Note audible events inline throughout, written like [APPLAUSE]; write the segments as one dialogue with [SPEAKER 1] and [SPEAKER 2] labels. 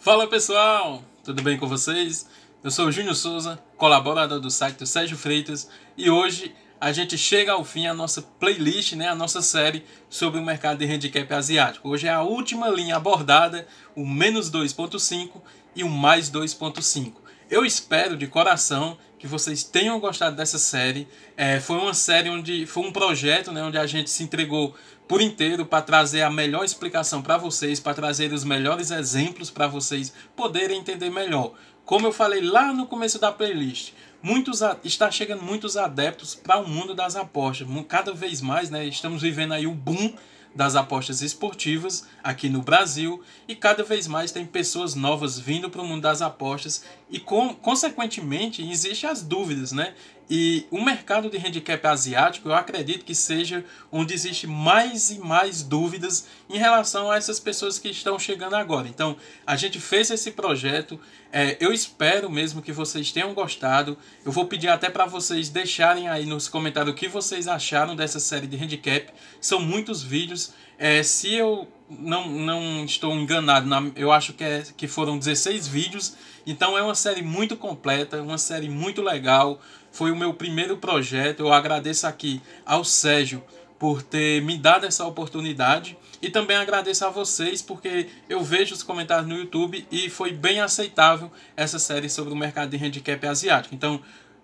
[SPEAKER 1] Fala pessoal, tudo bem com vocês? Eu sou o Júnior Souza, colaborador do site do Sérgio Freitas, e hoje a gente chega ao fim a nossa playlist, né, a nossa série sobre o mercado de handicap asiático. Hoje é a última linha abordada, o menos 2.5 e o mais 2.5. Eu espero de coração que vocês tenham gostado dessa série. É, foi uma série onde foi um projeto, né, onde a gente se entregou por inteiro para trazer a melhor explicação para vocês, para trazer os melhores exemplos para vocês poderem entender melhor. Como eu falei lá no começo da playlist, muitos está chegando muitos adeptos para o mundo das apostas. Cada vez mais, né, estamos vivendo aí o boom das apostas esportivas aqui no Brasil e cada vez mais tem pessoas novas vindo para o mundo das apostas e, com, consequentemente, existem as dúvidas, né? E o mercado de handicap asiático, eu acredito que seja onde existe mais e mais dúvidas em relação a essas pessoas que estão chegando agora. Então, a gente fez esse projeto. É, eu espero mesmo que vocês tenham gostado. Eu vou pedir até para vocês deixarem aí nos comentários o que vocês acharam dessa série de handicap. São muitos vídeos. É, se eu não, não estou enganado, na, eu acho que, é, que foram 16 vídeos, então é uma série muito completa, uma série muito legal. Foi o meu primeiro projeto. Eu agradeço aqui ao Sérgio por ter me dado essa oportunidade e também agradeço a vocês porque eu vejo os comentários no YouTube e foi bem aceitável essa série sobre o mercado de handicap asiático. Então,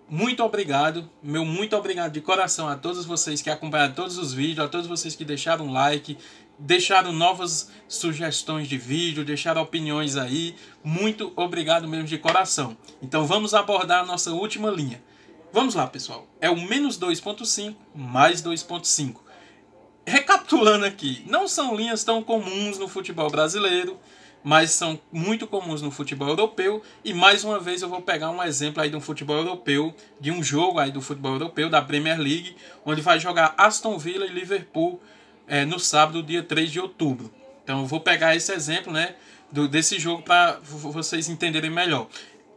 [SPEAKER 1] muito obrigado, meu muito obrigado de coração a todos vocês que acompanharam todos os vídeos, a todos vocês que deixaram like, deixaram novas sugestões de vídeo, deixaram opiniões aí. Muito obrigado mesmo de coração. Então vamos abordar a nossa última linha. Vamos lá, pessoal. É o menos 2.5 mais 2.5. Recapitulando aqui, não são linhas tão comuns no futebol brasileiro mas são muito comuns no futebol europeu. E mais uma vez eu vou pegar um exemplo aí de um futebol europeu, de um jogo aí do futebol europeu, da Premier League, onde vai jogar Aston Villa e Liverpool é, no sábado, dia 3 de outubro. Então eu vou pegar esse exemplo né, do, desse jogo para vocês entenderem melhor.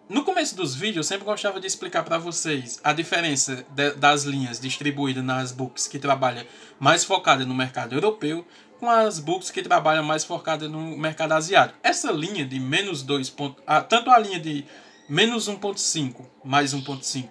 [SPEAKER 1] No começo dos vídeos, eu sempre gostava de explicar para vocês a diferença de, das linhas distribuídas nas books que trabalha mais focada no mercado europeu com as books que trabalham mais focada no mercado asiático. Essa linha de menos 2, ponto, ah, tanto a linha de menos 1.5 mais 1.5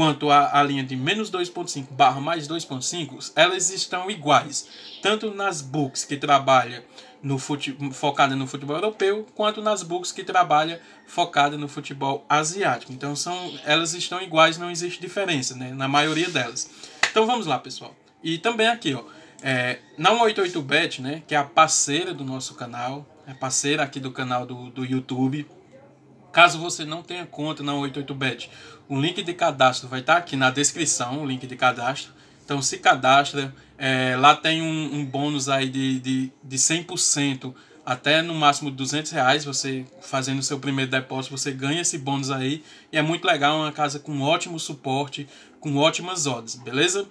[SPEAKER 1] Quanto à, linha de menos 2.5 barra mais 2.5, elas estão iguais, tanto nas books que trabalha no fute, focada no futebol europeu, quanto nas books que trabalha focada no futebol asiático. Então são, elas estão iguais, não existe diferença né, na maioria delas. Então vamos lá, pessoal. E também aqui, ó, é, na 188bet, né, que é a parceira do nosso canal, é parceira aqui do canal do, do YouTube, Caso você não tenha conta na 88bet, o link de cadastro vai estar tá aqui na descrição, o link de cadastro. Então se cadastra, é, lá tem um, um, bônus aí de, de, de 100%, até no máximo 200 reais, você fazendo seu primeiro depósito, você ganha esse bônus aí. E é muito legal, uma casa com ótimo suporte, com ótimas odds, beleza?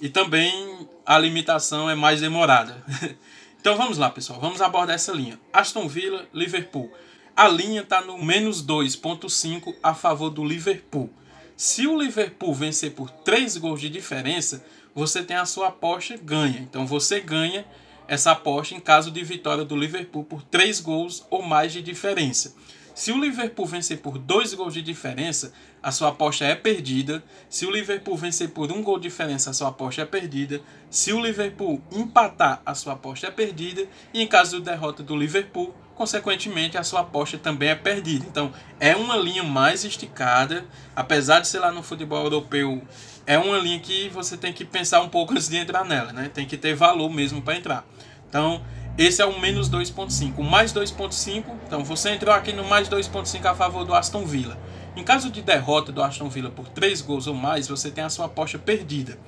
[SPEAKER 1] E também a limitação é mais demorada. [LAUGHS] então vamos lá, pessoal, vamos abordar essa linha. Aston Villa, Liverpool a linha está no menos 2,5 a favor do Liverpool. Se o Liverpool vencer por 3 gols de diferença, você tem a sua aposta ganha. Então você ganha essa aposta em caso de vitória do Liverpool por 3 gols ou mais de diferença. Se o Liverpool vencer por 2 gols de diferença, a sua aposta é perdida. Se o Liverpool vencer por 1 um gol de diferença, a sua aposta é perdida. Se o Liverpool empatar, a sua aposta é perdida. E em caso de derrota do Liverpool, consequentemente a sua aposta também é perdida. Então é uma linha mais esticada, apesar de sei lá no futebol europeu é uma linha que você tem que pensar um pouco antes de entrar nela, né? Tem que ter valor mesmo para entrar. Então esse é o menos 2.5, mais 2.5. Então você entrou aqui no mais 2.5 a favor do Aston Villa. Em caso de derrota do Aston Villa por 3 gols ou mais, você tem a sua aposta perdida.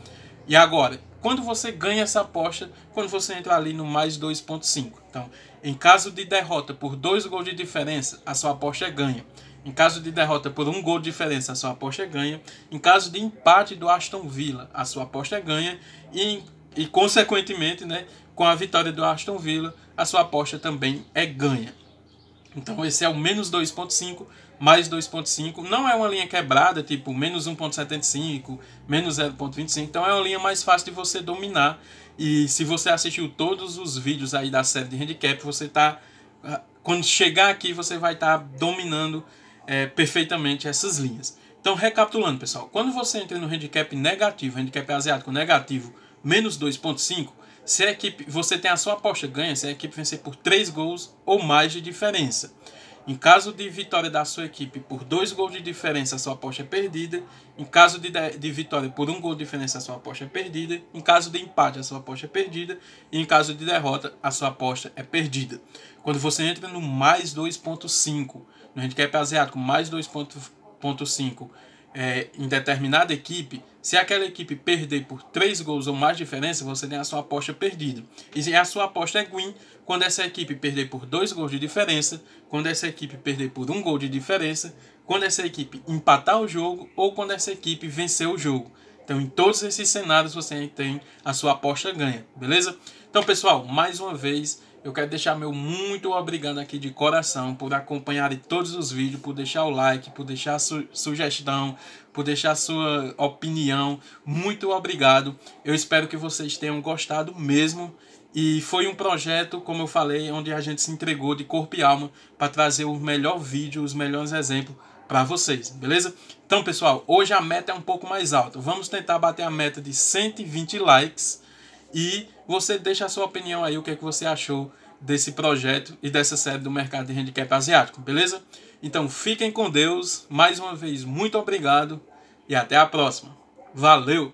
[SPEAKER 1] E agora, quando você ganha essa aposta, quando você entra ali no mais 2.5. Então, em caso de derrota por dois gols de diferença, a sua aposta é ganha. Em caso de derrota por um gol de diferença, a sua aposta é ganha. Em caso de empate do Aston Villa, a sua aposta é ganha. E, e consequentemente, né, com a vitória do Aston Villa, a sua aposta também é ganha. Então esse é o menos 2.5, mais 2.5. Não é uma linha quebrada, tipo menos 1.75, menos 0.25. Então é uma linha mais fácil de você dominar. E se você assistiu todos os vídeos aí da série de handicap, você tá... Ah, quando chegar aqui, você vai estar tá dominando é, perfeitamente essas linhas. Então, recapitulando, pessoal. Quando você entra no handicap negativo, handicap asiático negativo, menos 2.5, se a equipe, você tem a sua aposta ganha se a equipe vencer por três gols ou mais de diferença. Em caso de vitória da sua equipe por dois gols de diferença, a sua aposta é perdida. Em caso de, de vitória por um gol de diferença, a sua aposta é perdida. Em caso de empate, a sua aposta é perdida. E em caso de derrota, a sua aposta é perdida. Quando você entra no mais 2.5, no handicap asiático, mais 2.5 é, em determinada equipe, se aquela equipe perder por 3 gols ou mais diferença, você tem a sua aposta perdida. E a sua aposta é green quando essa equipe perder por 2 gols de diferença, quando essa equipe perder por 1 um gol de diferença, quando essa equipe empatar o jogo ou quando essa equipe vencer o jogo. Então, em todos esses cenários, você tem a sua aposta ganha, beleza? Então, pessoal, mais uma vez, eu quero deixar meu muito obrigado aqui de coração por acompanhar todos os vídeos, por deixar o like, por deixar su sugestão, por deixar sua opinião. Muito obrigado. Eu espero que vocês tenham gostado mesmo. E foi um projeto, como eu falei, onde a gente se entregou de corpo e alma para trazer o melhor vídeo, os melhores exemplos para vocês, beleza? Então, pessoal, hoje a meta é um pouco mais alta. Vamos tentar bater a meta de 120 likes e você deixa a sua opinião aí, o que é que você achou desse projeto e dessa série do mercado de handicap asiático, beleza? Então fiquem com Deus, mais uma vez muito obrigado e até a próxima. Valeu!